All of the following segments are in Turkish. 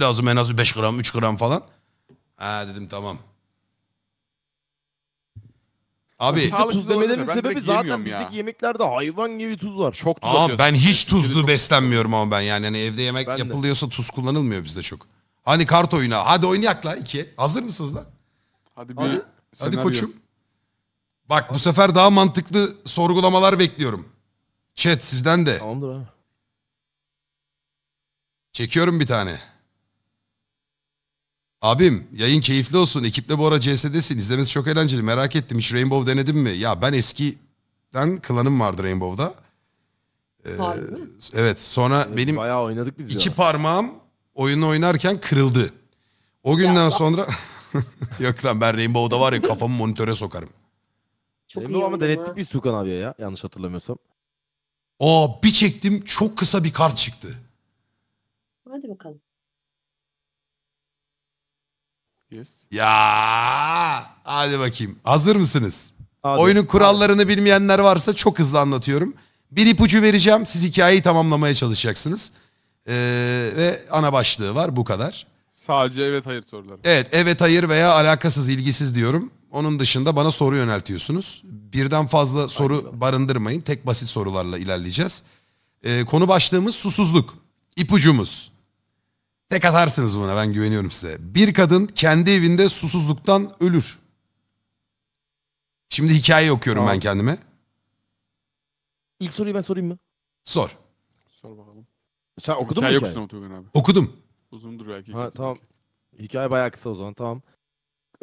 lazım en az 5 gram 3 gram falan. Ha dedim tamam. Abi tuz tuzlemelerin sebebi zaten yemiyorum ya. yemeklerde hayvan gibi tuz var. Çok tuz Aa, ben hiç tuzlu beslenmiyorum ama ben yani. Hani evde yemek Ben de. yapılıyorsa tuz kullanılmıyor bizde çok. Hani kart oyunu. Hadi oynayak la iki. Hazır mısınız la? Hadi bir Hadi Hadi koçum. Bak bu sefer daha mantıklı sorgulamalar bekliyorum. Chat sizden de. Tamamdır abi. Çekiyorum bir tane. Abim yayın keyifli olsun. Ekiple bu ara CS'desin. İzlemesi çok eğlenceli. Merak ettim. Hiç Rainbow denedin mi? Ya ben eskiden klanım vardı Rainbow'da. Ee, evet sonra evet, benim bayağı oynadık biz iki ya. parmağım oyunu oynarken kırıldı. O günden ya, sonra yok lan ben Rainbow'da var ya kafamı monitöre sokarım. Çok Rainbow ama denettik biz Tukan abiye ya yanlış hatırlamıyorsam. Aa bir çektim çok kısa bir kart çıktı. Hadi bakalım. Yes. Ya hadi bakayım. Hazır mısınız? Hadi. Oyunun kurallarını hadi. bilmeyenler varsa çok hızlı anlatıyorum. Bir ipucu vereceğim. Siz hikayeyi tamamlamaya çalışacaksınız. Ee, ve ana başlığı var bu kadar. Sadece evet hayır soruları. Evet evet hayır veya alakasız ilgisiz diyorum. Onun dışında bana soru yöneltiyorsunuz. Birden fazla Aynen. soru barındırmayın. Tek basit sorularla ilerleyeceğiz. Ee, konu başlığımız susuzluk. İpucumuz. Tek atarsınız buna ben güveniyorum size. Bir kadın kendi evinde susuzluktan ölür. Şimdi hikaye okuyorum Tamam. ben kendime. İlk soruyu ben sorayım mı? Sor. Sor bakalım. Sen okudun mu hikaye? yoksun ama Tugan abi. Okudum. Uzundur belki. Ha, hikayesi. tamam. Hikaye bayağı kısa o zaman tamam.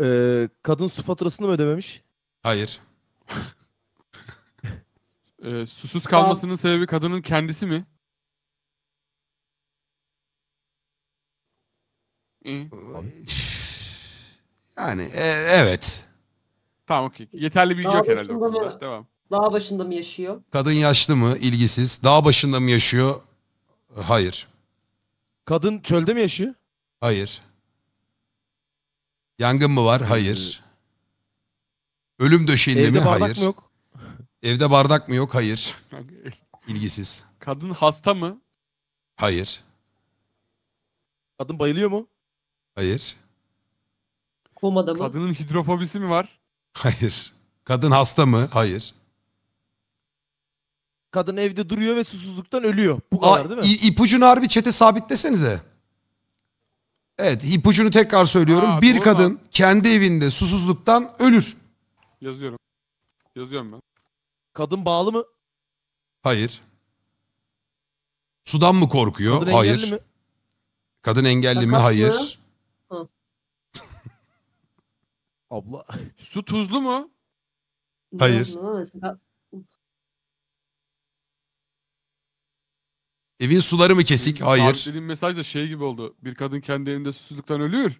Ee, kadın su faturasını mı ödememiş? Hayır. Ee, susuz kalmasının sebebi kadının kendisi mi? Yani e, evet. Tamam okey. Yeterli bilgi Dağ yok herhalde. başında mı? Devam. Dağ başında mı yaşıyor? Kadın yaşlı mı? İlgisiz. Dağ başında mı yaşıyor? Hayır. Kadın çölde mi yaşıyor? Hayır. Yangın mı var? Hayır. Ölüm döşeğinde mi? Evde bardak mı yok? Evde bardak mı yok? Hayır. İlgisiz. Kadın hasta mı? Hayır. Kadın bayılıyor mu? Hayır. Komada mı? Kadının hidrofobisi mi var? Hayır. Kadın hasta mı? Hayır. Kadın evde duruyor ve susuzluktan ölüyor. Bu kadar Aa, değil mi? İ- harbi çete sabitlesenize. Evet ipucunu tekrar söylüyorum. Aa, bir kadın lan. kendi evinde susuzluktan ölür. Yazıyorum. Yazıyorum ben. Kadın bağlı mı? Hayır. Sudan mı korkuyor? Kadın Hayır. mi? Kadın engelli mi? Sakat mı? Hayır. Abla su tuzlu mu? Hayır. Evin suları mı kesik? Hayır. Dediğim mesaj da şey gibi oldu. Bir kadın kendi elinde susuzluktan ölür.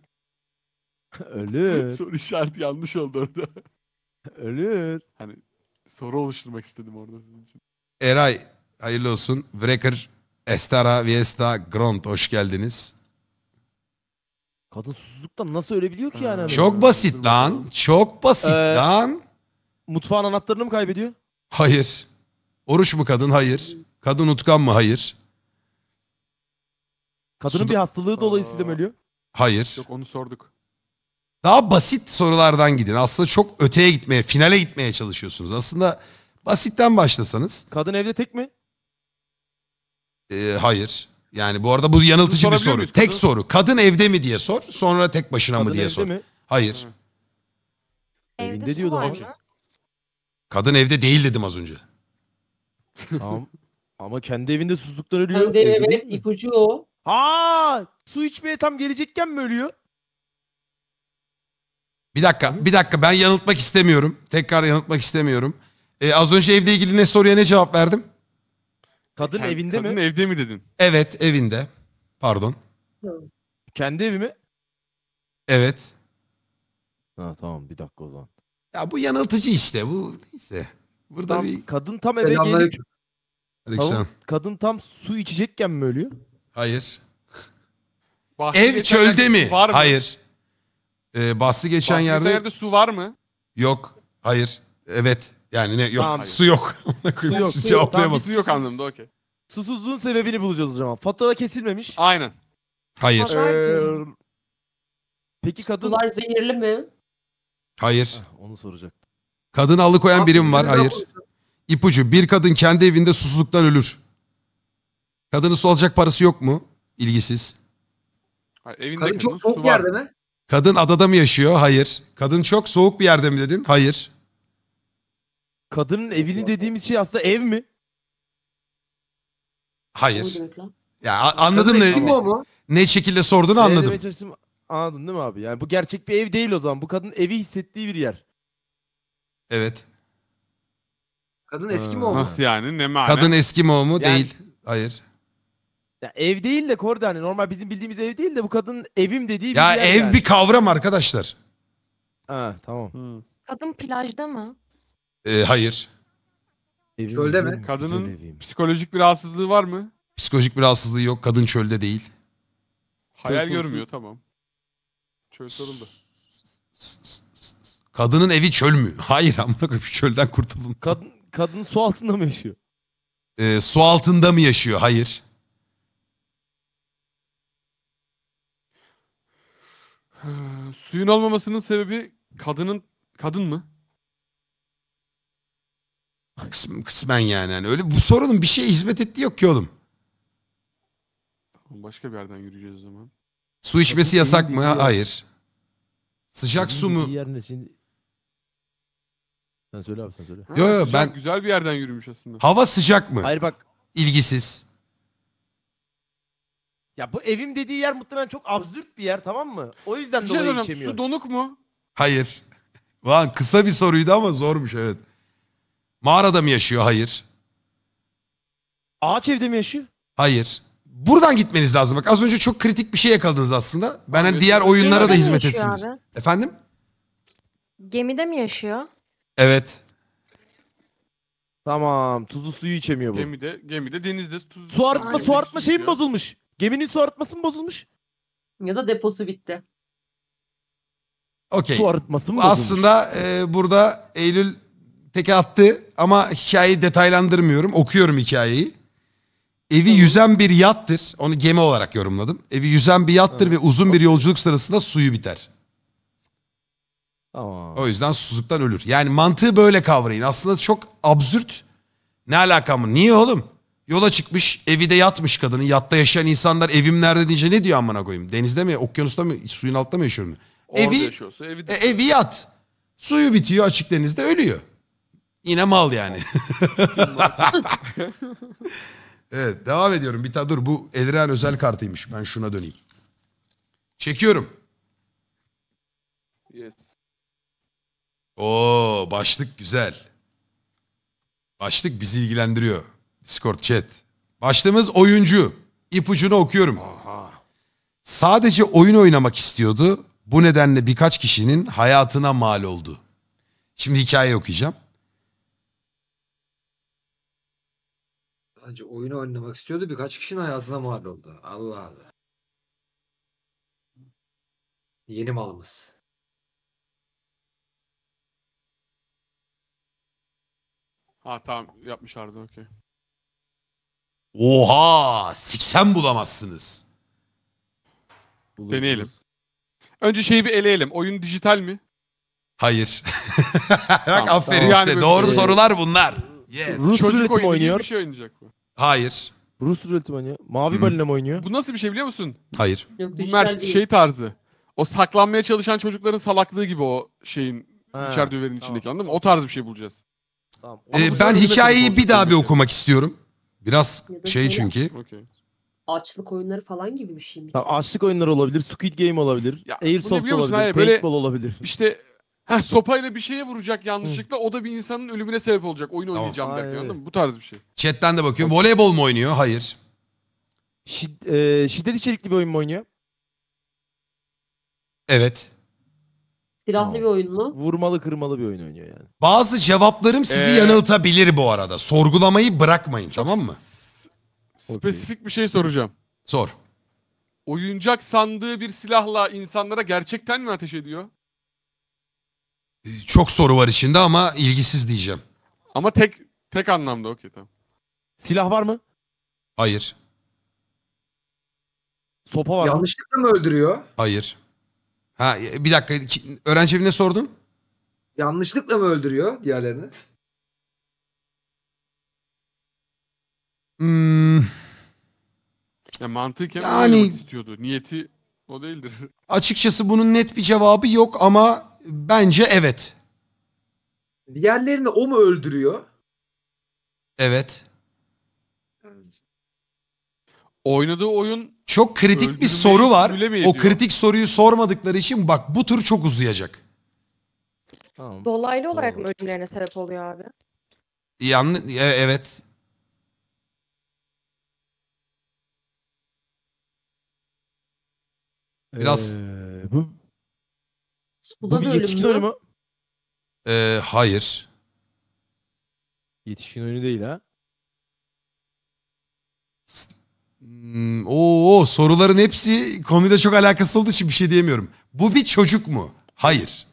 Ölür. Soru işareti yanlış oldu orada. Ölür. Hani soru oluşturmak istedim orada sizin için. Eray hayırlı olsun. Wrecker Estara Viesta Grant hoş geldiniz. Kadın susuzluktan nasıl ölebiliyor ki yani? Çok basit lan. Çok basit Ee, lan. Mutfağın anahtarını mı kaybediyor? Hayır. Oruç mu kadın? Hayır. Kadın Utkan mı? Hayır. Kadının Suda- bir hastalığı dolayısıyla mı ölüyor? Hayır. Yok onu sorduk. Daha basit sorulardan gidin. Aslında çok öteye gitmeye, finale gitmeye çalışıyorsunuz. Aslında basitten başlasanız. Kadın evde tek mi? e, hayır. Yani bu arada bu yanıltıcı bir soru. tek kadın? soru. Kadın evde mi diye sor. Sonra tek başına kadın mı diye sor. Mi? Hayır. Hı. Evde, evde diyordum abi. Kadın evde değil dedim az önce. tamam. Ama kendi evinde susuzluktan ölüyor. Kendi ev, evet ipucu o. Ha, su içmeye tam gelecekken mi ölüyor? Bir dakika, bir dakika. Ben yanıltmak istemiyorum. Tekrar yanıltmak istemiyorum. Ee, az önce evde ilgili ne soruya ne cevap verdim? Kadın Kend- evinde kadın mi? evde mi dedin? Evet evinde. Pardon. Kendi evi mi? Evet. Ha tamam bir dakika o zaman. Ya bu yanıltıcı işte. Bu neyse. Burada Tam, bir kadın tam eve gelip Selamünaleyküm. Aleykümselam. kadın, tam su içecekken mi ölüyor? Hayır. Bahsi Ev çölde mi? Var mı? Hayır. Ee, bahsi geçen Bahsi yerde yerde su var mı? yok. Hayır. Evet. Yani ne yok Tamam. su yok. Su yok, su şey Tamam, su yok anlamda okey. Susuzluğun sebebini bulacağız o zaman. Fatura kesilmemiş. Aynen. Hayır. Ee, peki kadın... Sular zehirli mi? Hayır. Ah, onu soracaktım Kadın alıkoyan birim var. Hayır. İpucu bir kadın kendi evinde susuzluktan ölür. Kadının su alacak parası yok mu? İlgisiz. Hayır, evinde Kadın çok soğuk bir yerde mi? Kadın adada mı yaşıyor? Hayır. Kadın çok soğuk bir yerde mi dedin? Hayır. Kadının evini dediğimiz şey aslında ev mi? Hayır. Ya a- anladım ne, ne şekilde sorduğunu Ne anladım. çalıştım, anladın değil mi abi? Yani bu gerçek bir ev değil o zaman. Bu kadın evi hissettiği bir yer. Evet. Kadın eski mi olmuş? Nasıl yani? Ne mana? Kadın Eskimo mu? Yani- Değil. Hayır. Ya ev değil de Korda hani normal bizim bildiğimiz ev değil de bu kadın evim dediği bir Ya yer. ev yani. bir kavram arkadaşlar. Ha tamam. Kadın plajda mı? Ee, hayır. Çölde mi? Kadının psikolojik bir rahatsızlığı var mı? Psikolojik bir rahatsızlığı yok. Kadın çölde değil. Hayal Çöl görmüyor tamam. Çöl soruldu. Kadının evi çöl mü? Hayır amına koyayım çölden kurtulun. Kadın kadın su altında mı yaşıyor? Ee, su altında mı yaşıyor? Hayır. Suyun olmamasının sebebi kadının kadın mı? Kısmen, kısmen yani. yani. Öyle bu sorunun bir şeye hizmet etti yok ki oğlum. Başka bir yerden yürüyeceğiz o zaman. Su içmesi Tabii yasak mı? Yer... Hayır. Sıcak Tabii su mu? Yerine şimdi... Sen söyle abi sen söyle. Ha, yo, yo, ben... Güzel bir yerden yürümüş aslında. Hava sıcak mı? Hayır bak. İlgisiz. Ya bu evim dediği yer muhtemelen çok absürt bir yer tamam mı? O yüzden bir şey dolayı şey içemiyorum. Su donuk mu? Hayır. Lan kısa bir soruydu ama zormuş evet. Mağarada mı yaşıyor? Hayır. Ağaç evde mi yaşıyor? Hayır. Buradan gitmeniz lazım. Bak az önce çok kritik bir şey yakaladınız aslında. Ben hani diğer oyunlara da Gemide mi hizmet yaşıyor etsiniz. Efendim? Gemide mi yaşıyor? Evet. Tamam. Tuzlu suyu içemiyor bu. Gemide, gemide denizde tuz. Su arıtma, su arıtma şeyi mi bozulmuş? Geminin su arıtması mı bozulmuş? Ya da deposu bitti. Okey. Su arıtması mı bozulmuş? Aslında e, burada Eylül teke attı ama hikayeyi detaylandırmıyorum. Okuyorum hikayeyi. Evi yüzen bir yattır. Onu gemi olarak yorumladım. Evi yüzen bir yattır Evet. ve uzun bir yolculuk sırasında suyu biter. Tamam. O yüzden susuzluktan ölür. Yani mantığı böyle kavrayın. Aslında çok absürt. Ne alaka mı? Niye oğlum? Yola çıkmış, evi de yatmış kadının. Yatta yaşayan insanlar evim nerede deyince ne diyor amına koyayım? Denizde mi, okyanusta mı, suyun altında mı yaşıyorum? Orada Evi- yaşıyorsa evi E, evi yat. Suyu bitiyor açık denizde ölüyor. Yine mal yani. evet devam ediyorum. Bir tane dur bu Eliren özel kartıymış. Ben şuna döneyim. Çekiyorum. Yes. Oo başlık güzel. Başlık bizi ilgilendiriyor. Discord chat. Başlığımız oyuncu. İpucunu okuyorum. Aha. Sadece oyun oynamak istiyordu. Bu nedenle birkaç kişinin hayatına mal oldu. Şimdi hikaye okuyacağım. Hacı oyunu oynamak istiyordu. Birkaç kişinin hayatına mal oldu. Allah Allah. Yeni malımız. Ha tamam yapmışlardı okey. Oha! Siksen bulamazsınız. Deneyelim. Önce şeyi bir eleyelim. Oyun dijital mi? Hayır. Bak Tamam, aferin tamam. işte Yani doğru sorular bunlar. Yes. Rus Çocuk üretimi oynuyor. Bir şey oynayacak bu. Hayır. Rus üretimi oynuyor. Mavi Hmm. balina mı oynuyor? Bu nasıl bir şey biliyor musun? Hayır. Yok, Bu Mert değil. şey tarzı. O saklanmaya çalışan çocukların salaklığı gibi o şeyin Ha, içer döverin içindeki anladın mı? O tarz bir şey bulacağız. tamam. Ee, ben hikayeyi bir daha bir okumak istiyorum. Biraz Ya şey çünkü. Okey. Açlık oyunları falan gibi bir şey mi? açlık oyunları olabilir, Squid Game olabilir, Ya, bu Airsoft olabilir, Hayır, böyle- Paintball olabilir. İşte Ha sopayla bir şeye vuracak yanlışlıkla o da bir insanın ölümüne sebep olacak. Oyun oynayacağım Ay, derken anladın mı? Bu tarz bir şey. Chatten de bakıyorum. Voleybol mu oynuyor? Hayır. Şid- e, şiddet içerikli bir oyun mu oynuyor? Evet. Silahlı bir oyun mu? Vurmalı kırmalı bir oyun oynuyor yani. Bazı cevaplarım sizi Ee? yanıltabilir bu arada. Sorgulamayı bırakmayın tamam mı? Spesifik bir şey soracağım. Sor. Oyuncak sandığı bir silahla insanlara gerçekten mi ateş ediyor? Ee, çok soru var içinde ama ilgisiz diyeceğim. Ama tek tek anlamda okey tamam. Silah var mı? Hayır. Sopa var mı? Yanlışlıkla mı öldürüyor? Hayır. Ha e, bir dakika öğrenci evine sordun. Yanlışlıkla mı öldürüyor diğerlerini? Hmm, Ya mantık Yani- yani... istiyordu. Niyeti o değildir. açıkçası bunun net bir cevabı yok ama Bence evet. Diğerlerini o mu öldürüyor? Evet. Oynadığı oyun çok kritik bir soru var. O kritik soruyu sormadıkları için bak bu tur çok uzayacak. Tamam. Dolaylı olarak mı ölümlerine sebep oluyor abi? Yanlış e, evet. Biraz Ee, bu bu bir yetişkin oyunu mu? Ee, hayır. Yetişkin oyunu değil ha. Hmm, Oo soruların hepsi konuyla çok alakası olduğu için bir şey diyemiyorum. Bu bir çocuk mu? Hayır.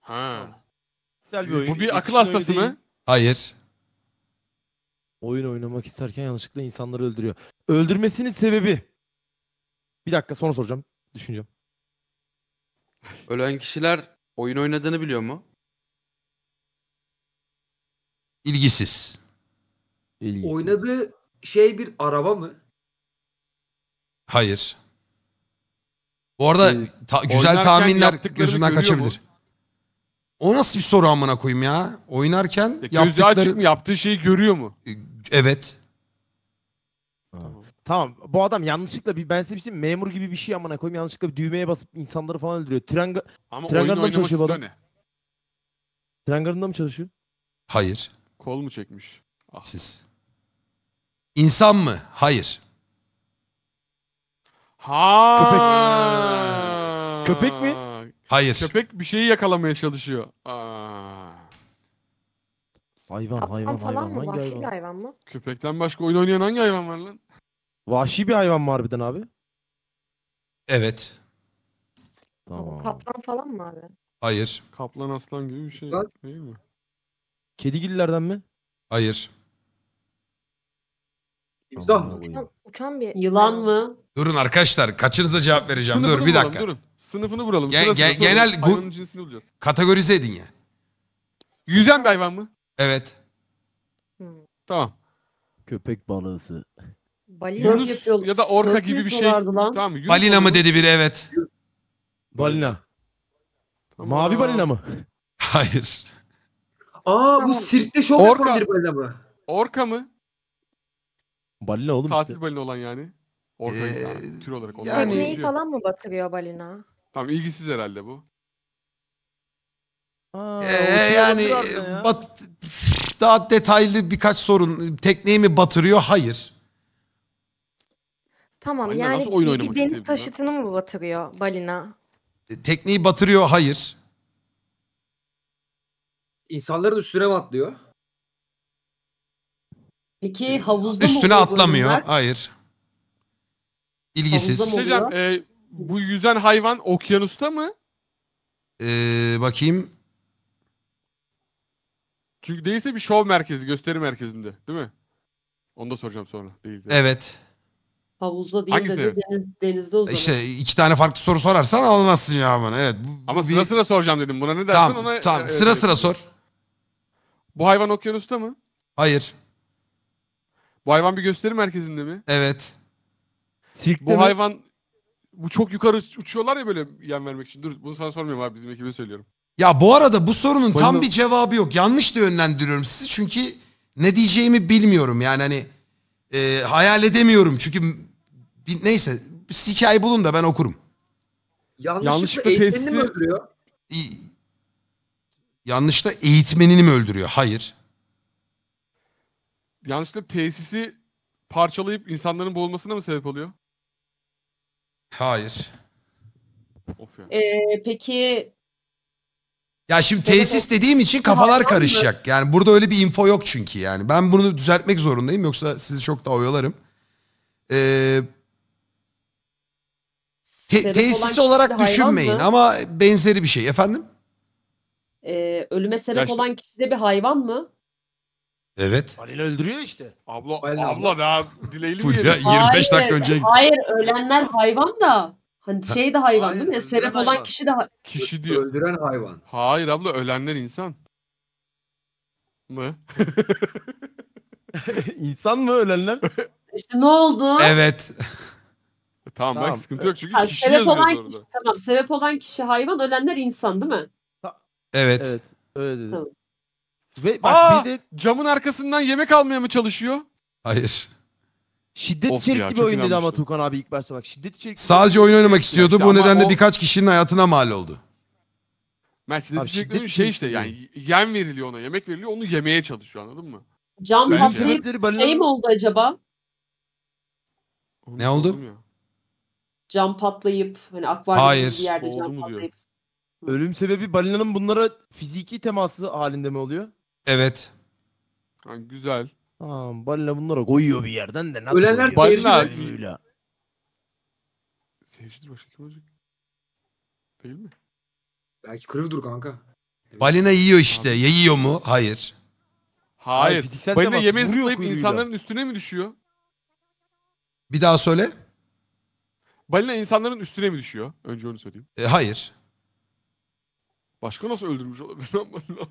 Ha. Güzel bir oyun. Bu bir akıl hastası mı? Hayır. Oyun oynamak isterken yanlışlıkla insanları öldürüyor. Öldürmesinin sebebi. Bir dakika sonra soracağım. Düşüneceğim. Ölen kişiler oyun oynadığını biliyor mu? İlgisiz. İlgisiz. Oynadığı şey bir araba mı? Hayır. Bu arada ee, ta- güzel tahminler gözümden kaçabilir. Mu? O nasıl bir soru amına koyayım ya? Oynarken e, yaptıkları... Gözü açık mı? Yaptığı şeyi görüyor mu? Evet. Tamam. Tamam bu adam yanlışlıkla bir ben size bir şey memur gibi bir şey amına koyayım yanlışlıkla bir düğmeye basıp insanları falan öldürüyor. Tren, Ama tren oyunu mı oynamak çalışıyor bu istiyor adam? ne? Tren garında mı çalışıyor? Hayır. Kol mu çekmiş? Ah. Siz. İnsan mı? Hayır. Ha. Köpek. Köpek mi? Hayır. Köpek bir şeyi yakalamaya çalışıyor. Aa. Hayvan hayvan hayvan. Hangi hayvan? hayvan mı? Köpekten başka oyun oynayan hangi hayvan var lan? Vahşi bir hayvan mı harbiden abi? Evet. Tamam. Kaplan falan mı abi? Hayır. Kaplan aslan gibi bir şey Lan. değil mi? Kedigillerden mi? Hayır. İmza. Uçan, bir... Yılan mı? Durun arkadaşlar. Kaçınıza cevap vereceğim. Sınıfını Dur bir dakika. Vuralım, durun. Sınıfını vuralım. Gen- gen- genel soralım. Kategorize edin ya. Yüzen bir hayvan mı? Evet. Hmm. Tamam. Köpek balığısı. Balina Yunus yapıyorlar. ya da orka Sörf gibi bir şey. lan. Tamam mı? Yunus Balina mı dedi biri evet. Balina. Tamam. Mavi balina mı? Hayır. Aa bu sirkte şov Orka. yapan bir balina mı? Orka mı? Balina oğlum Tatil işte. balina olan yani. Orka Ee, insan, tür olarak. Onlar yani- Tekneyi falan mı batırıyor balina? Tamam ilgisiz herhalde bu. Ee, yani ya. bat, daha detaylı birkaç sorun. Tekneyi mi batırıyor? Hayır. Tamam Balina yani nasıl oyun bir, bir deniz taşıtını mı batırıyor balina? E, Tekneyi batırıyor hayır. İnsanların üstüne mi atlıyor? Peki havuzda mı Üstüne atlamıyor oyunlar? hayır. İlgisiz. mı? Hocam e, bu yüzen hayvan okyanusta mı? Ee, bakayım. Çünkü değilse bir şov merkezi, gösteri merkezinde değil mi? Onu da soracağım sonra. Değil de. Evet. Havuzda değil Hangisini? de deniz, denizde uzanır. E işte iki tane farklı soru sorarsan almazsın ya bana. Evet. bu- Ama bir- sıra sıra soracağım dedim. Buna ne dersin Tamam, ona... tamam. e, Sıra e, sıra sor. Bu hayvan okyanusta mı? Hayır. Bu hayvan bir gösteri merkezinde mi? Evet. Sirkte Bu mi? hayvan... Bu çok yukarı uçuyorlar ya böyle yem vermek için. Dur bunu sana sormuyorum abi bizim ekibe söylüyorum. Ya bu arada bu sorunun tam bir cevabı yok. Yanlış da yönlendiriyorum sizi çünkü ne diyeceğimi bilmiyorum. Yani hani e, hayal edemiyorum çünkü neyse siz hikaye bulun da ben okurum. Yanlışlıkla, Yanlışlıkla tesisi... mi öldürüyor? Yanlışlıkla eğitmenini mi öldürüyor? Hayır. Yanlışlıkla tesisi parçalayıp insanların boğulmasına mı sebep oluyor? Hayır. Of ya. Ee, peki ya şimdi tesis dediğim için kafalar karışacak. Yani burada öyle bir info yok çünkü yani. Ben bunu düzeltmek zorundayım yoksa sizi çok daha oyalarım. Ee, te- tesis olarak hayvandı. düşünmeyin ama benzeri bir şey. Efendim? Ee, ölüme sebep Gerçi- olan kişi de bir hayvan mı? Evet. Halil öldürüyor işte. Abla, abla, abla. daha dileğini mi Fulya yedin? 25 dakika önce Hayır ölenler hayvan da. Hani şey de hayvan Hayır, değil mi? Sebep olan kişi de Kişi diyor. Öldüren hayvan. Hayır abla ölenler insan. Mı? İnsan mı ölenler? İşte ne oldu? Evet. E, tamam, Tamam. bak sıkıntı yok çünkü Ha, kişi sebep olan orada. kişi, tamam sebep olan kişi hayvan ölenler insan değil mi? Evet. Evet. Öyle dedi. Tamam. Ve bak Aa! bir de Camın arkasından yemek almaya mı çalışıyor? Hayır. Şiddet Of ya, içerikli bir çok ama inanmıştım. abi ilk başta bak. Şiddet içerikli. Sadece oyun oynamak istiyordu. Bu nedenle o- birkaç kişinin hayatına mal oldu. Mersin'de Abi şiddet bir şey işte yani yem veriliyor ona, yemek veriliyor, onu yemeye çalışıyor anladın mı? Cam Bence. patlayıp şey mi oldu acaba? Onu Ne oldu? Cam patlayıp hani akvaryum gibi bir yerde Oldu cam mu diyor. patlayıp. Ölüm sebebi balinanın bunlara fiziki teması halinde mi oluyor? Evet. Yani güzel. Tamam Balla bunlara koyuyor bir yerden de nasıl Ölenler koyuyor? seyirci Balla- Seyircidir başka kim olacak? Değil mi? Belki Kluiv'dur kanka. Balina yiyor işte. Ya yiyor mu? Hayır. Hayır, Hayır. Balina temas, yemeği vuruyor zıplayıp insanların üstüne mi düşüyor? Bir daha söyle. Balina insanların üstüne mi düşüyor? Önce onu söyleyeyim. E, hayır. Başka nasıl öldürmüş olabilir lan balina?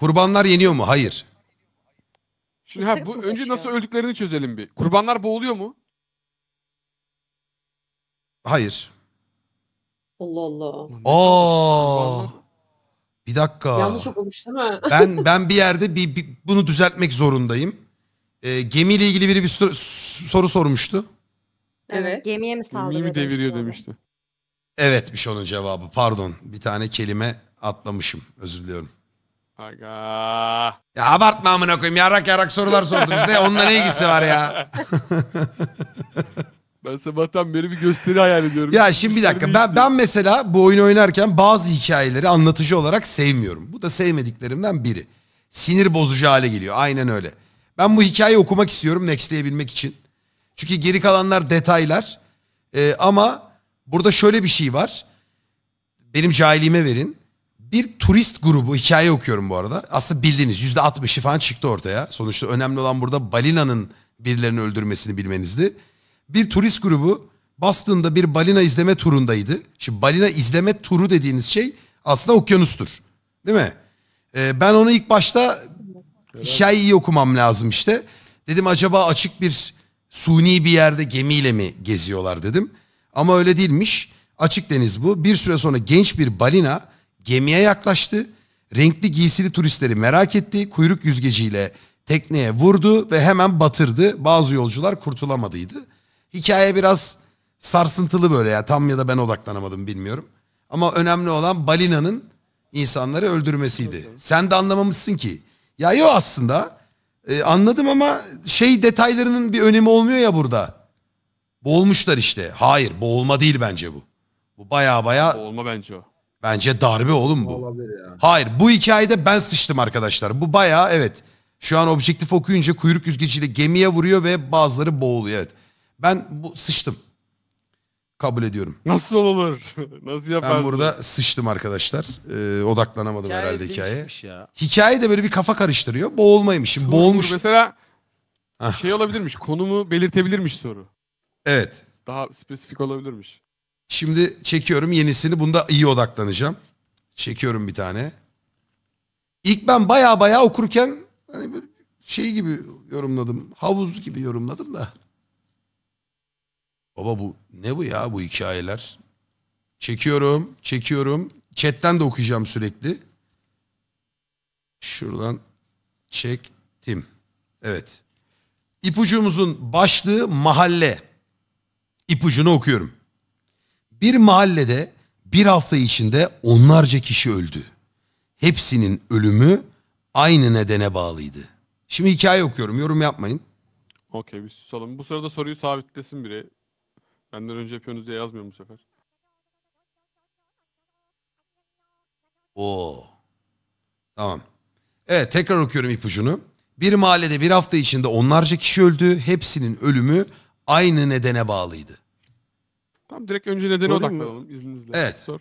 Kurbanlar yeniyor mu? Hayır. Şimdi ha, bu önce nasıl öldüklerini çözelim bir. Kurbanlar boğuluyor mu? Hayır. Allah Allah. Aa! Bir dakika. Yanlış okumuş değil mi? Ben ben bir yerde bir, bir bunu düzeltmek zorundayım. E, gemiyle ilgili biri bir sor- soru sormuştu. Evet. Gemiye mi saldırıyor? Gemiyi mi deviriyor demişti. Evet bir şey onun cevabı. Pardon. Bir tane kelime atlamışım. Özür diliyorum. Aga. Ya abartma amına koyayım. Yarak yarak sorular sordunuz. Ne? Onunla ne ilgisi var ya? ben sabahtan beri bir gösteri hayal ediyorum. Ya şimdi bir dakika. Ben, ben mesela bu oyunu oynarken bazı hikayeleri anlatıcı olarak sevmiyorum. Bu da sevmediklerimden biri. Sinir bozucu hale geliyor. Aynen öyle. Ben bu hikayeyi okumak istiyorum nextleyebilmek için. Çünkü geri kalanlar detaylar. Ee, ama burada şöyle bir şey var. Benim cahiliğime verin bir turist grubu hikaye okuyorum bu arada. Aslında bildiğiniz yüzde %60'ı falan çıktı ortaya. Sonuçta önemli olan burada balinanın birilerini öldürmesini bilmenizdi. Bir turist grubu Boston'da bir balina izleme turundaydı. Şimdi balina izleme turu dediğiniz şey aslında okyanustur. Değil mi? Ee, ben onu ilk başta hikayeyi iyi okumam lazım işte. Dedim acaba açık bir suni bir yerde gemiyle mi geziyorlar dedim. Ama öyle değilmiş. Açık deniz bu. Bir süre sonra genç bir balina gemiye yaklaştı. Renkli giysili turistleri merak etti. Kuyruk yüzgeciyle tekneye vurdu ve hemen batırdı. Bazı yolcular kurtulamadıydı. Hikaye biraz sarsıntılı böyle ya. Tam ya da ben odaklanamadım bilmiyorum. Ama önemli olan balinanın insanları öldürmesiydi. Sen de anlamamışsın ki. Ya yo aslında e, anladım ama şey detaylarının bir önemi olmuyor ya burada. Boğulmuşlar işte. Hayır boğulma değil bence bu. Bu baya baya... Boğulma bence o. Bence darbe oğlum bu. Olabilir ya. Hayır bu hikayede ben sıçtım arkadaşlar. Bu bayağı evet. Şu an objektif okuyunca kuyruk yüzgeciyle gemiye vuruyor ve bazıları boğuluyor evet. Ben bu sıçtım. Kabul ediyorum. Nasıl olur? Nasıl yaparsın? Ben burada sıçtım arkadaşlar. Ee, odaklanamadım Hikaye herhalde hikaye. değişmiş Hikaye de böyle bir kafa karıştırıyor. Boğulmaymışım. Boğulmuş. Mesela Hah. şey olabilirmiş. Konumu belirtebilirmiş soru. Evet. Daha spesifik olabilirmiş. Şimdi çekiyorum yenisini. Bunda iyi odaklanacağım. Çekiyorum bir tane. İlk ben baya baya okurken hani böyle şey gibi yorumladım. Havuz gibi yorumladım da. Baba bu ne bu ya bu hikayeler? Çekiyorum, çekiyorum. Chatten de okuyacağım sürekli. Şuradan çektim. Evet. İpucumuzun başlığı mahalle. İpucunu okuyorum. Bir mahallede bir hafta içinde onlarca kişi öldü. Hepsinin ölümü aynı nedene bağlıydı. Şimdi hikaye okuyorum yorum yapmayın. Okey bir susalım. Bu sırada soruyu sabitlesin biri. Benden önce yapıyorsunuz diye yazmıyorum bu sefer. Oo. Tamam. Evet tekrar okuyorum ipucunu. Bir mahallede bir hafta içinde onlarca kişi öldü. Hepsinin ölümü aynı nedene bağlıydı. Tamam direkt önce nedene Sorayım mı? odaklanalım izninizle. Evet. Sor.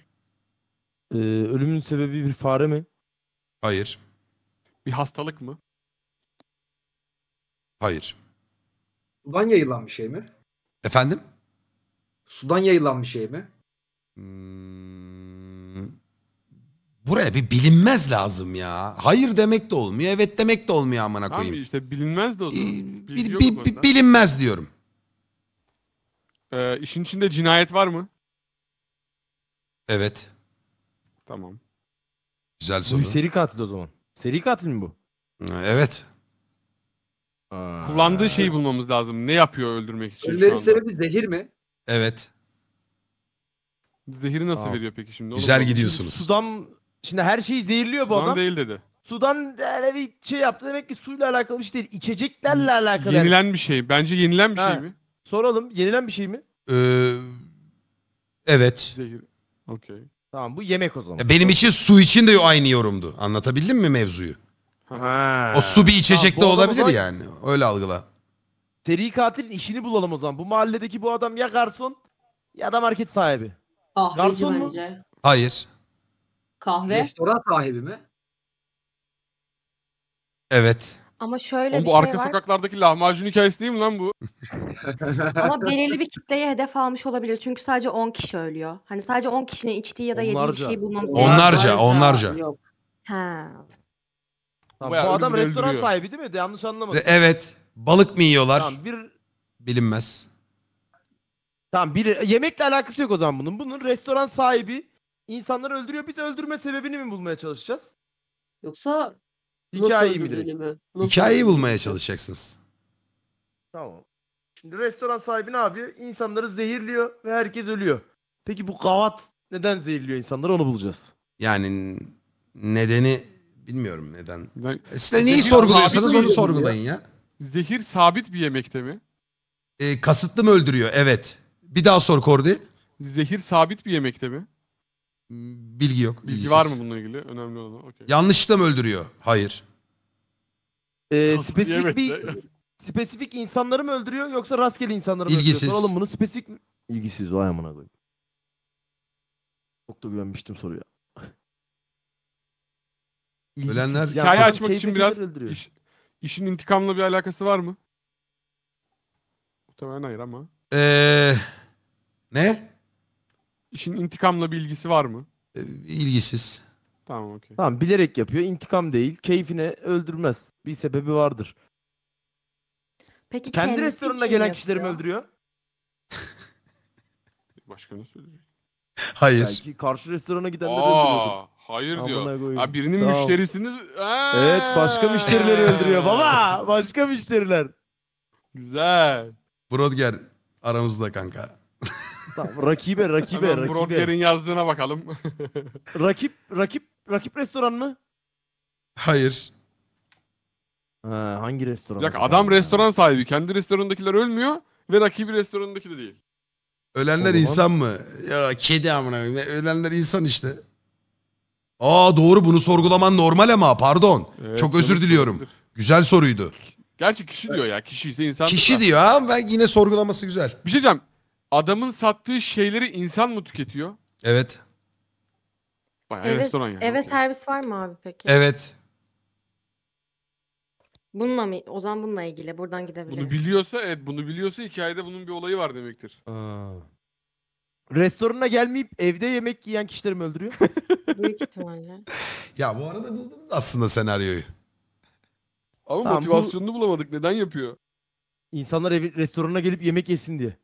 Ee, ölümün sebebi bir fare mi? Hayır. Bir hastalık mı? Hayır. Sudan yayılan bir şey mi? Efendim? Sudan yayılan bir şey mi? Hmm, buraya bir bilinmez lazım ya. Hayır demek de olmuyor, evet demek de olmuyor amına Tamam koyayım. işte bilinmez de o zaman. Ee, Bilgi bil- yok bilinmez diyorum. Ee, işin içinde cinayet var mı? Evet. Tamam. Güzel soru. bir seri katil o zaman. Seri katil mi bu? Evet. Aa. Kullandığı şeyi bulmamız lazım. Ne yapıyor öldürmek için şu Ölülerin anda? sebebi zehir mi? Evet. Zehiri nasıl Aa. veriyor peki şimdi? Onu Güzel gidiyorsunuz. Sudan şimdi her şeyi zehirliyor bu adam. Sudan değil dedi. Sudan öyle bir şey yaptı demek ki suyla alakalı bir şey değil. İçeceklerle alakalı. yani. Yenilen bir şey. Bence yenilen bir Ha. şey mi? Soralım. Yenilen bir şey mi? Ee, evet. Zehir. Okey. Tamam bu yemek o zaman. Benim için su için de aynı yorumdu. Anlatabildim mi mevzuyu? Ha. O su bir içecek de Tamam, bu olabilir bak- yani. Öyle algıla. Seri katilin işini bulalım o zaman. Bu mahalledeki bu adam ya garson ya da market sahibi. Kahveci Garson mu? bence. Hayır. Kahve. Restoran sahibi mi? Evet. Ama şöyle Oğlum, bir bu şey arka var. sokaklardaki lahmacun hikayesi değil mi lan bu? Ama belirli bir kitleye hedef almış olabilir. Çünkü sadece 10 kişi ölüyor. Hani sadece 10 kişinin içtiği ya da yediği bir şeyi bulmamız lazım. Onlarca, onlarca. Yok. Ha. Tamam, bu adam restoran öldürüyor. sahibi değil mi? Yanlış anlamadım. Evet. Balık mı yiyorlar? Tamam bir Bilinmez. tamam bir yemekle alakası yok o zaman bunun. Bunun restoran sahibi insanları öldürüyor. Biz öldürme sebebini mi bulmaya çalışacağız? Yoksa Hikayeyi mi direkt? Hikayeyi bulmaya çalışacaksınız. Tamam. Şimdi restoran sahibi ne yapıyor? İnsanları zehirliyor ve herkes ölüyor. Peki bu kavat neden zehirliyor insanları onu bulacağız. Yani nedeni bilmiyorum neden. Ben, E, neyi Zehir sorguluyorsanız sabit onu mi? sorgulayın ya. zehir sabit bir yemekte mi? E, kasıtlı mı öldürüyor? Evet. Bir daha sor Kordi. Zehir sabit bir yemekte mi? Hmm, bilgi yok. Bilgi bilgisiz. var mı bununla ilgili? Önemli olan. Okay. Yanlışlıkla mı öldürüyor? Hayır. Ee, spesifik bir spesifik insanları mı öldürüyor yoksa rastgele insanları mı İlgisiz. öldürüyor? Soralım bunu spesifik mi? İlgisiz o amına koyayım. Çok da güvenmiştim soruya. İlgisiz. Ölenler- Ya Hikaye açmak için biraz iş, işin intikamla bir alakası var mı? Muhtemelen hayır ama. Ee, ne? İşin intikamla bir ilgisi var mı? E, ilgisiz. Tamam okey. Tamam bilerek yapıyor. İntikam değil. Keyfine öldürmez. Bir sebebi vardır. Peki Kendi kendisi restoranına gelen kişileri mi öldürüyor? Başka ne söyleyecek? Hayır. Belki karşı restorana gidenleri öldürüyordur. Aa, hayır diyor. Amına koyayım. Ha, birinin Tamam. müşterisini... Ee. Evet başka müşterileri öldürüyor baba. Başka müşteriler. Güzel. Brodger aramızda kanka. Tamam, rakibe rakibe Hemen rakibe. Brodger'in yazdığına bakalım. rakip rakip rakip restoran mı? Hayır. Ha, hangi restoran? Bir dakika, acaba adam ya? restoran sahibi. Kendi restorandakiler ölmüyor ve rakibi restoranındaki de değil. Ölenler insan mı? Ya kedi amına e, Ölenler insan işte. Aa doğru bunu sorgulaman normal ama pardon. Evet, Çok özür diliyorum. Olabilir. Güzel soruydu. Gerçi kişi diyor ya. Kişi ise insan. Kişi diyor ha. Ben yine sorgulaması güzel. Bir şey diyeceğim adamın sattığı şeyleri insan mı tüketiyor? Evet. Bayağı Eve, restoran yani. eve servis var mı abi peki? Evet. Bununla mı? O zaman bununla ilgili. Buradan gidebiliriz. Bunu biliyorsa evet bunu biliyorsa hikayede bunun bir olayı var demektir. Aa. Restorana gelmeyip evde yemek yiyen kişileri mi öldürüyor? Büyük ihtimalle. Ya bu arada buldunuz aslında senaryoyu. Ama Tamam, bu- motivasyonunu bulamadık. Neden yapıyor? İnsanlar evi, restorana gelip yemek yesin diye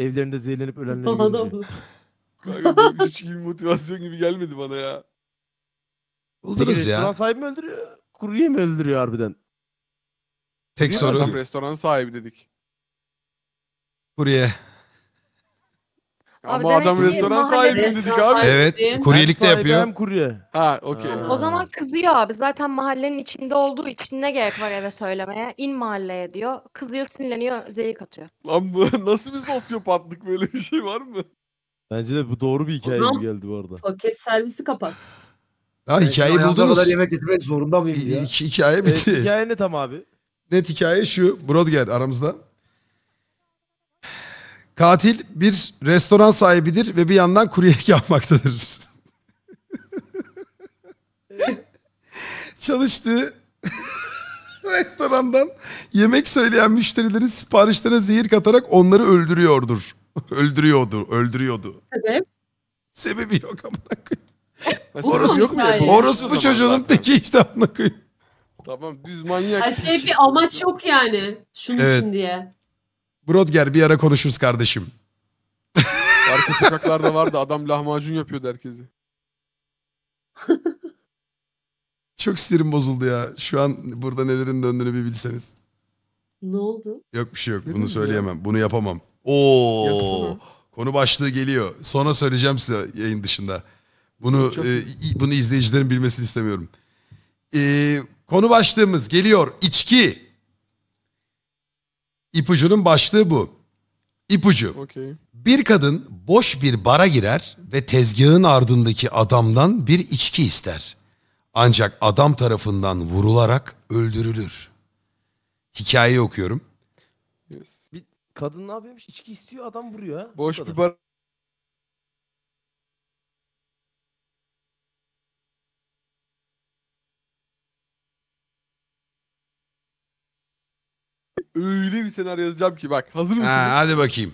evlerinde zehirlenip ölenleri Adam. görünce. Kanka bu gibi motivasyon gibi gelmedi bana ya. Buldunuz ya. Restoran sahibi mi öldürüyor? Kurye mi öldürüyor harbiden? Tek Değil Adam soru restoran sahibi dedik. Kurye. Abi Ama demek adam restoran mahalle sahibi dedik abi. Evet, Hem kuryelik de yapıyor. Hem kurye. Ha okey. O zaman kızıyor abi. Zaten mahallenin içinde olduğu için ne gerek var eve söylemeye? İn mahalleye diyor. Kızıyor, sinirleniyor, zehir atıyor. Lan bu nasıl bir sosyopatlık böyle bir şey var mı? Bence de bu doğru bir hikaye zaman- geldi bu arada. Paket servisi kapat. Ha hikayeyi Ayağınıza buldunuz. kadar yemek getirmek zorunda mıyım ya? Hi- hikaye Evet, bitti. hikaye ne tam abi? Net hikaye şu. Brodger aramızda. Katil bir restoran sahibidir ve bir yandan kuryelik yapmaktadır. Çalıştığı restorandan yemek söyleyen müşterilerin siparişlerine zehir katarak onları öldürüyordur. öldürüyordu, öldürüyordu. Sebep? Sebebi yok ama. orası yok mu? Orospu çocuğunun teki işte amına koyayım. Tamam düz manyak. Her şey bir amaç yok yani. Şunun evet. için diye. Brodger bir ara konuşuruz kardeşim. Arka sokaklarda vardı adam lahmacun yapıyordu herkesi. Çok sinirim bozuldu ya. Şu an burada nelerin döndüğünü bir bilseniz. Ne oldu? Yok bir şey yok. Ne Bunu dedi ya? söyleyemem. Bunu yapamam. Oo. Konu başlığı geliyor. Sonra söyleyeceğim size yayın dışında. Bunu Çok- e, bunu izleyicilerin bilmesini istemiyorum. E, konu başlığımız geliyor. İçki. İpucunun başlığı bu. İpucu. Okay. Bir kadın boş bir bara girer ve tezgahın ardındaki adamdan bir içki ister. Ancak adam tarafından vurularak öldürülür. Hikayeyi okuyorum. Yes. Bir kadın ne yapıyormuş? İçki istiyor adam vuruyor Boş bir bara öyle bir senaryo yazacağım ki bak hazır mısınız? Ha, hadi bakayım.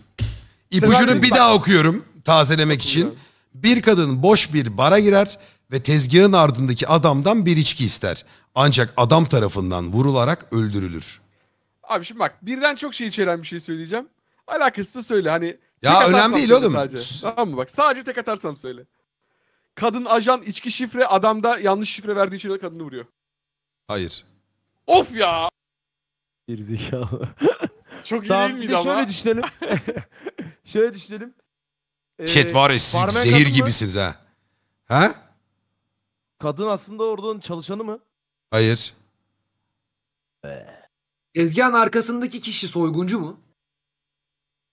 İpucunu bir daha okuyorum tazelemek için. Bir kadın boş bir bara girer ve tezgahın ardındaki adamdan bir içki ister. Ancak adam tarafından vurularak öldürülür. Abi şimdi bak birden çok şey içeren bir şey söyleyeceğim. Alakası da söyle hani. Ya önemli değil oğlum. Sadece. Tamam mı bak sadece tek atarsam söyle. Kadın ajan içki şifre adamda yanlış şifre verdiği için kadını vuruyor. Hayır. Of ya. Gerizekalı. Çok iyi tamam, değil bir miydi ama? şöyle düşünelim. şöyle düşünelim. Ee, Chat var ya siz zehir gibisiniz ha. Ha? Kadın aslında oradan çalışanı mı? Hayır. Tezgahın arkasındaki kişi soyguncu mu?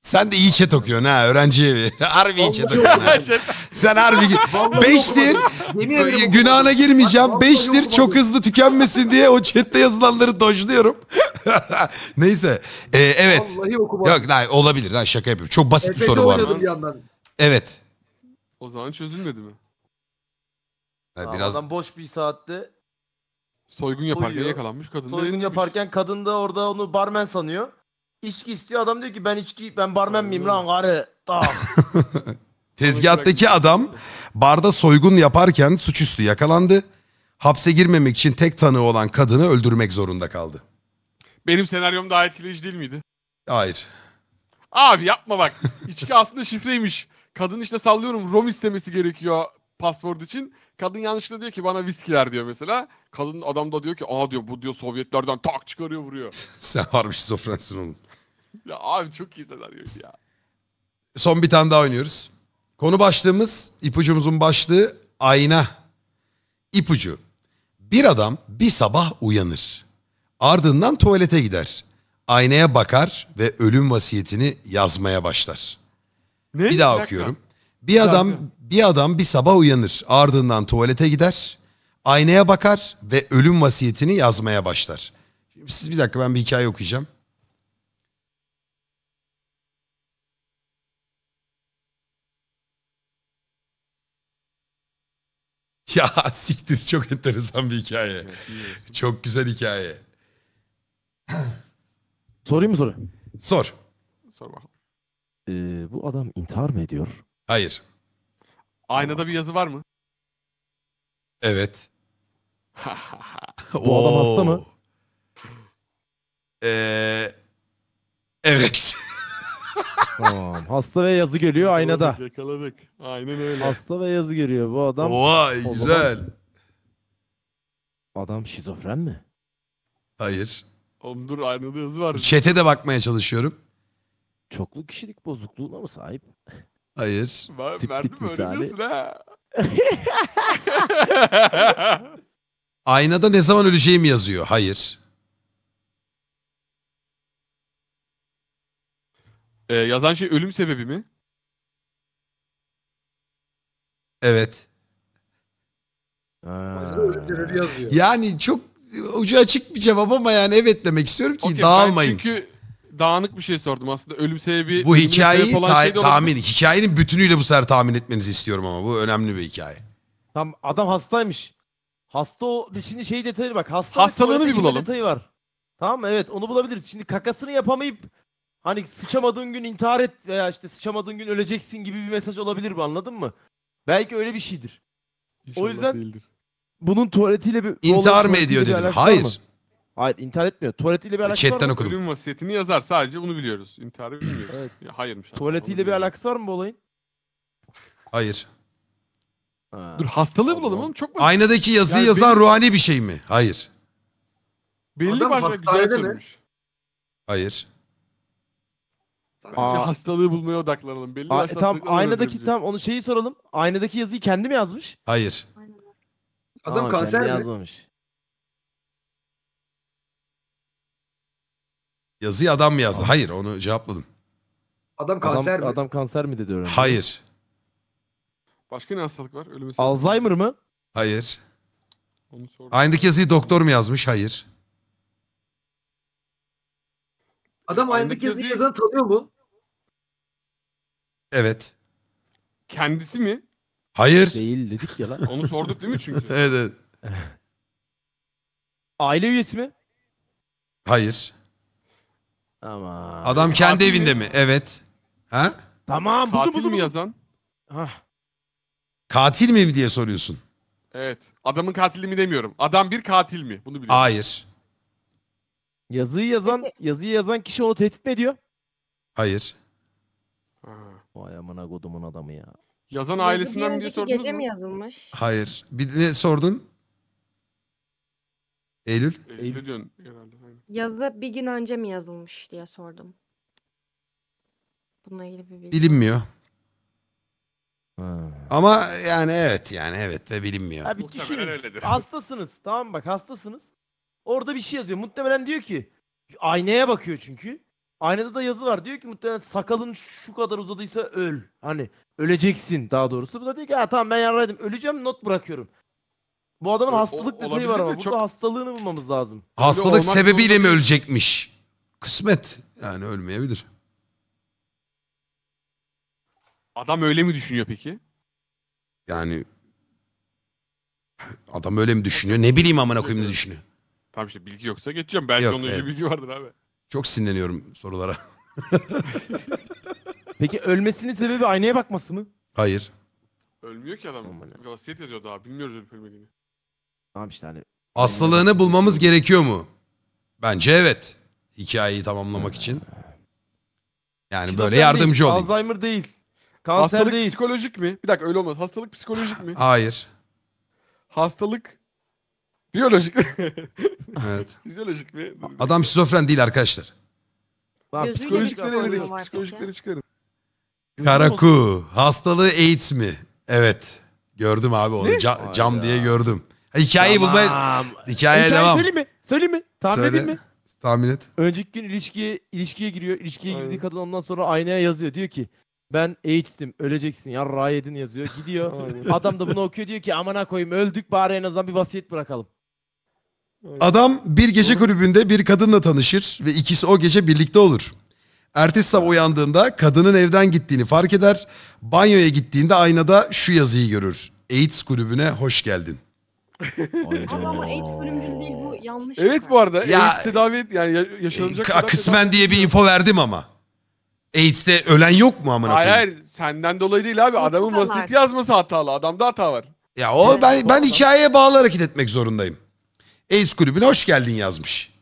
Sen de iyi chat okuyorsun ha öğrenci evi. Harbi iyi chat okuyorsun. Sen harbi beştir Yemin günahına girmeyeceğim. Beştir çok hızlı tükenmesin diye o chatte yazılanları dojluyorum. Neyse. Ee, evet. Yok hayır, olabilir. Hayır, şaka yapıyorum. Çok basit bir soru var arada. Evet. O zaman çözülmedi mi? Ha, Biraz Adam boş bir saatte Soygun yaparken Uyuyor. yakalanmış kadın soygun yenilmiş. yaparken kadın da orada onu barmen sanıyor. İçki istiyor adam diyor ki ben içki ben barmen miyim lan karı. Tamam. adam barda soygun yaparken suçüstü yakalandı. Hapse girmemek için tek tanığı olan kadını öldürmek zorunda kaldı. Benim senaryom daha etkileyici değil miydi? Hayır. Abi yapma bak. İçki aslında şifreymiş. Kadın işte sallıyorum rom istemesi gerekiyor pasport için. Kadın yanlışlıkla diyor ki bana viskiler diyor mesela. Kadın adam da diyor ki aa diyor bu diyor Sovyetlerden tak çıkarıyor vuruyor. Sen harbi şizofrensin oğlum. Ya abi çok iyi senaryo ya. Son bir tane daha oynuyoruz. Konu başlığımız, ipucumuzun başlığı ayna. İpucu. Bir adam bir sabah uyanır. Ardından tuvalete gider. Aynaya bakar ve ölüm vasiyetini yazmaya başlar. Ne? Bir daha dakika. okuyorum. Bir adam dakika. bir adam bir sabah uyanır. Ardından tuvalete gider. Aynaya bakar ve ölüm vasiyetini yazmaya başlar. Siz bir dakika ben bir hikaye okuyacağım. Ya siktir çok enteresan bir hikaye. çok güzel hikaye. Sorayım mı soru? Sor. Sor bakalım. Ee, bu adam intihar mı ediyor? Hayır. Aynada bir yazı var mı? Evet. bu adam hasta mı? Ee, evet. Tamam. Hasta ve yazı geliyor aynada. Yakaladık. Aynen öyle. Hasta ve yazı geliyor. Bu adam Vay güzel. adam şizofren mi? Hayır. Ondur aynada yazı var. Çete de bakmaya çalışıyorum. Çoklu kişilik bozukluğuna mı sahip? Hayır. Ver, misali. Aynada ne zaman öleceğim yazıyor. Hayır. Ee, yazan şey ölüm sebebi mi? Evet. Yani çok ucu açık bir cevap ama yani evet demek istiyorum ki Okey, dağılmayın. çünkü dağınık bir şey sordum aslında. Ölüm sebebi... Bu ölümün hikayeyi sebep ta- şey tahmin, hikayenin bütünüyle bu sefer tahmin etmenizi istiyorum ama bu önemli bir hikaye. Tam adam hastaymış. Hasta o şimdi şey detayı bak. Hastalığını bir tuvalete girme bulalım. Detayı var. Tamam evet onu bulabiliriz. Şimdi kakasını yapamayıp hani sıçamadığın gün intihar et veya işte sıçamadığın gün öleceksin gibi bir mesaj olabilir bu anladın mı? Belki öyle bir şeydir. İnşallah yüzden- değildir. Bunun tuvaletiyle bir... İntihar mı ediyor dedin? Hayır. Hayır intihar etmiyor. Tuvaletiyle bir e, alakası var mı? okudum. Ölüm vasiyetini yazar sadece bunu biliyoruz. İntiharı bilmiyoruz. Evet. Ya, hayırmış. Tuvaletiyle bir alakası var mı bu olayın? Hayır. Ha. Dur hastalığı bulalım oğlum çok basit. Aynadaki yazıyı Yani yazan benim- ruhani bir şey mi? Hayır. Belli Adam başka güzel mi? sormuş. Hayır. Aa. hastalığı bulmaya odaklanalım. Belli Aa, e, başlı tam aynadaki tam onu şeyi soralım. Aynadaki yazıyı kendi mi yazmış? Hayır. Adam kanser mi? yazmamış. Yazıyı adam mı yazdı? Hayır onu cevapladım. Adam kanser adam, mi? adam kanser mi dedi öğrenci? Hayır. Başka ne hastalık var? Ölümü sebebi. Alzheimer mı? Hayır. Onu sordum. Aynadaki yazıyı doktor mu yazmış? Hayır. Adam aynı Aynadaki yazıyı yazıyı- yazanı tanıyor mu? Evet. Kendisi mi? Hayır. Değil dedik ya lan. Onu sorduk değil mi çünkü? evet, evet. Aile üyesi mi? Hayır. Ama. Adam kendi Katil evinde mi? Evet. Ha? Tamam buldum Katil buldum. mi yazan? Hah. Katil mi diye soruyorsun. Evet. Adamın katili mi demiyorum. Adam bir katil mi? Bunu biliyorum. Hayır. Yazıyı yazan yazıyı yazan kişi onu tehdit mi ediyor? Hayır. Vay amına kodumun adamı ya. Yazan ailesinden biri sordunuz gece mu? mi yazılmış? Hayır. Bir ne sordun? Eylül? Eylül gün. herhalde. Yazı bir gün önce mi yazılmış diye sordum. Bununla ilgili bir bilgi. Bilinmiyor. Ha. Ama yani evet yani evet ve bilinmiyor. Ya bir düşünün. Hastasınız. Tamam bak hastasınız. Orada bir şey yazıyor. Muhtemelen diyor ki aynaya bakıyor çünkü. Aynada da yazı var. Diyor ki muhtemelen sakalın şu kadar uzadıysa öl. Hani öleceksin daha doğrusu. Bu da diyor ki ha tamam ben yarraydım. Öleceğim not bırakıyorum. Bu adamın O- hastalık detayı var ama. çok- Burada hastalığını bulmamız lazım. Hastalık sebebiyle mi ölecekmiş? Kısmet. Yani ölmeyebilir. Adam öyle mi düşünüyor peki? Yani adam öyle mi düşünüyor? Ne bileyim amına koyayım ne düşünüyor? Tamam işte bilgi yoksa geçeceğim. Belki Yok, onun ucu evet. bilgi vardır abi. Çok sinirleniyorum sorulara. Peki ölmesinin sebebi aynaya bakması mı? Hayır. Ölmüyor ki adam. Normal Vasiyet yazıyor daha. Bilmiyoruz ölüp ölmediğini. Tamam işte hani. Aslılığını bulmamız gerekiyor mu? Bence evet. Hikayeyi tamamlamak için. Yani böyle yardımcı değil, olayım. Alzheimer değil. Kanser Hastalık değil. psikolojik mi? Bir dakika öyle olmaz. Hastalık psikolojik mi? Hayır. Hastalık Biyolojik. evet. Fizyolojik mi? Adam şizofren değil arkadaşlar. Bak, Gözüyle Psikolojikleri mikrofon Psikolojikleri çıkarın. Karaku. Hastalığı AIDS mi? Evet. Gördüm abi onu. Ca- cam diye gördüm. Ha, Hikayeyi Tamam. bulmaya... Hikayeye Hikaye devam. Söyle mi? Söyle mi? Tahmin Söyle. edeyim mi? Tahmin et. Önceki gün ilişkiye, ilişkiye giriyor. İlişkiye girdiği kadın ondan sonra aynaya yazıyor. Diyor ki ben AIDS'tim öleceksin ya edin yazıyor. Gidiyor. Adam da bunu okuyor diyor ki amana koyayım öldük bari en azından bir vasiyet bırakalım. Adam bir gece kulübünde bir kadınla tanışır ve ikisi o gece birlikte olur. Ertesi sabah uyandığında kadının evden gittiğini fark eder. Banyoya gittiğinde aynada şu yazıyı görür. AIDS kulübüne hoş geldin. Ama AIDS kulübücü değil bu yanlış. Evet bu arada Ya- AIDS tedavi yani yaşanacak. K- kadar tedavi- Kısmen diye bir info verdim ama. AIDS'te ölen yok mu amına Hayır koyayım? hayır senden dolayı değil abi. Adamın Hatalar. basit yazması hatalı. Adamda hata var. Ya o ben ben hikayeye bağlı hareket etmek zorundayım. AIDS kulübüne hoş geldin yazmış.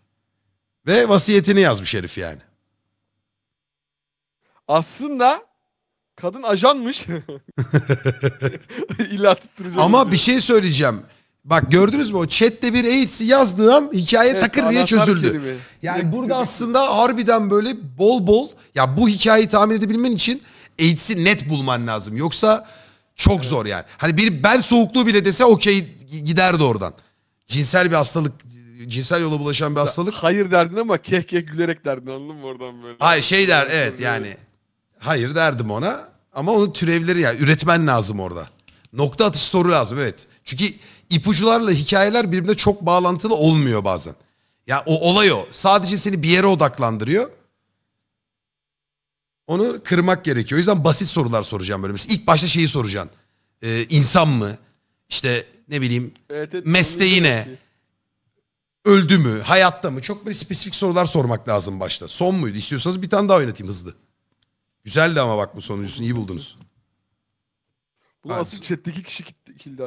Ve vasiyetini yazmış herif yani. Aslında kadın ajanmış. İlla tutturacağım. Ama bir şey söyleyeceğim. Bak gördünüz mü o chatte bir AIDS'i yazdığı an hikaye evet, takır diye çözüldü. Kelime. Yani burada aslında harbiden böyle bol bol ya bu hikayeyi tahmin edebilmen için AIDS'i net bulman lazım. Yoksa çok evet. zor yani. Hani bir bel soğukluğu bile dese okey giderdi oradan. Cinsel bir hastalık, cinsel yola bulaşan bir hastalık. Hayır derdin ama keh keh gülerek derdin anladın mı oradan böyle? Hayır şey der evet yani. Hayır derdim ona ama onun türevleri yani üretmen lazım orada. Nokta atış soru lazım evet. Çünkü ipucularla hikayeler birbirine çok bağlantılı olmuyor bazen. Ya yani o olay o. Sadece seni bir yere odaklandırıyor. Onu kırmak gerekiyor. O yüzden basit sorular soracağım böyle. Mesela ilk başta şeyi soracaksın. Ee, insan mı? işte ne bileyim evet, evet, mesleğine öldü mü, hayatta mı? Çok bir spesifik sorular sormak lazım başta. Son muydu? istiyorsanız bir tane daha oynatayım hızlı. Güzeldi ama bak bu sonuncusunu iyi buldunuz. Bu nasıl asıl chat'teki kişi kildi